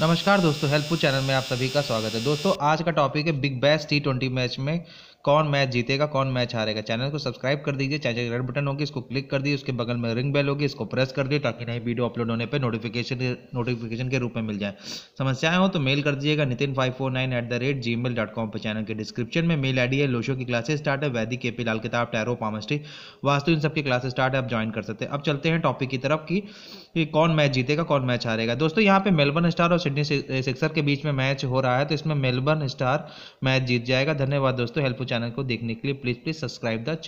नमस्कार दोस्तों helpful channel में आप सभी का स्वागत है दोस्तों आज का टॉपिक है Big Bash T twenty match में कौन मैच जीतेगा कौन मैच हारेगा चैनल को सब्सक्राइब कर दीजिए चैनल रेड बटन होगी इसको क्लिक कर दीजिए उसके बगल में रिंग बेल होगी इसको प्रेस कर दीजिए ताकि नई वीडियो अपलोड होने पर नोटिफिकेशन नोटिफिकेशन के रूप में मिल जाए समस्याएं हो तो मेल कर दीजिएगा Nitin five four nine eight the rate Gmail dot com पर चैनल के डिस्क्रिप्शन में मेल आई है लोशो की क्लासेस स्टार्ट है वैदिक के पी लाल किताब टैरो पामस्ट्री वास्तु इन सबकी क्लासेस स्टार्ट है आप ज्वाइन कर सकते हैं अब चलते हैं टॉपिक की तरफ कि कौन मैच जीतेगा कौन मैच हारेगा दोस्तों यहाँ पे मेलबर्न स्टार और सिडनी सिक्सर के बीच में मैच हो रहा है तो इसमें मेलबर्न स्टार मैच जीत जाएगा धन्यवाद दोस्तों हेल्पफुल चैनल को देखने के लिए please please subscribe the channel